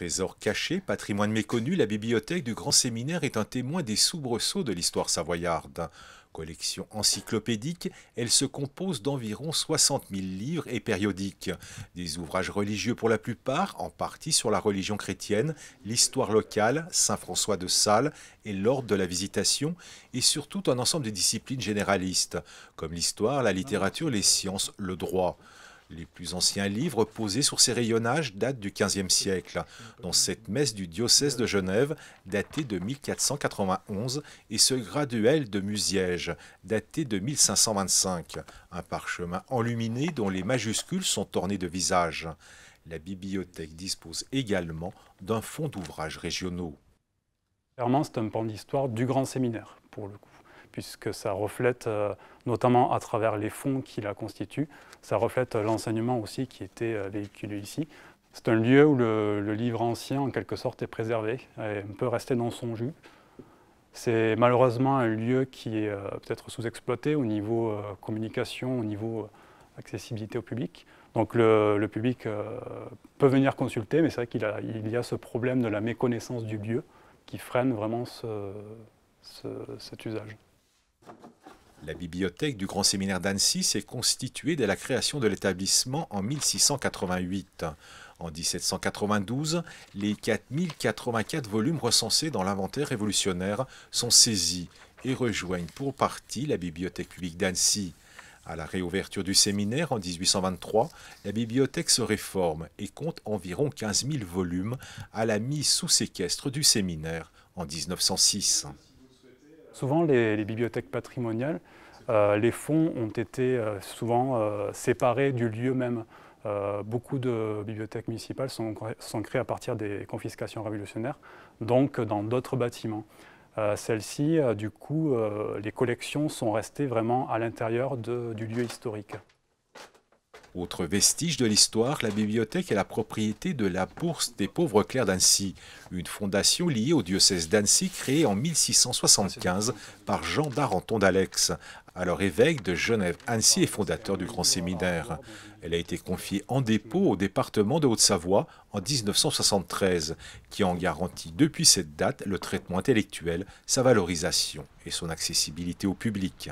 Trésor cachés, patrimoine méconnu, la bibliothèque du Grand Séminaire est un témoin des soubresauts de l'histoire savoyarde. Collection encyclopédique, elle se compose d'environ 60 000 livres et périodiques. Des ouvrages religieux pour la plupart, en partie sur la religion chrétienne, l'histoire locale, Saint François de Sales et l'ordre de la Visitation, et surtout un ensemble de disciplines généralistes, comme l'histoire, la littérature, les sciences, le droit. Les plus anciens livres posés sur ces rayonnages datent du XVe siècle, dont cette messe du diocèse de Genève, datée de 1491, et ce graduel de Musiège, daté de 1525, un parchemin enluminé dont les majuscules sont ornées de visages. La bibliothèque dispose également d'un fonds d'ouvrages régionaux. Clairement, c'est un pan d'histoire du grand séminaire, pour le coup puisque ça reflète, euh, notamment à travers les fonds qui la constituent, ça reflète euh, l'enseignement aussi qui était euh, véhiculé ici. C'est un lieu où le, livre ancien, en quelque sorte, est préservé et peut rester dans son jus. C'est malheureusement un lieu qui est peut-être sous-exploité au niveau communication, au niveau accessibilité au public. Donc le, public peut venir consulter, mais c'est vrai qu'il y a ce problème de la méconnaissance du lieu qui freine vraiment cet usage. La bibliothèque du Grand Séminaire d'Annecy s'est constituée dès la création de l'établissement en 1688. En 1792, les 4084 volumes recensés dans l'inventaire révolutionnaire sont saisis et rejoignent pour partie la bibliothèque publique d'Annecy. À la réouverture du séminaire en 1823, la bibliothèque se réforme et compte environ 15 000 volumes à la mise sous séquestre du séminaire en 1906. Souvent, les, bibliothèques patrimoniales, euh, les fonds ont été euh, souvent euh, séparés du lieu même. beaucoup de bibliothèques municipales sont, créées à partir des confiscations révolutionnaires, donc dans d'autres bâtiments. Celles-ci, du coup, les collections sont restées vraiment à l'intérieur du lieu historique. Autre vestige de l'histoire, la bibliothèque est la propriété de la Bourse des pauvres clercs d'Annecy, une fondation liée au diocèse d'Annecy créée en 1675 par Jean d'Arenton d'Alex, alors évêque de Genève. Annecy et fondateur du Grand Séminaire. Elle a été confiée en dépôt au département de Haute-Savoie en 1973, qui en garantit depuis cette date le traitement intellectuel, sa valorisation et son accessibilité au public.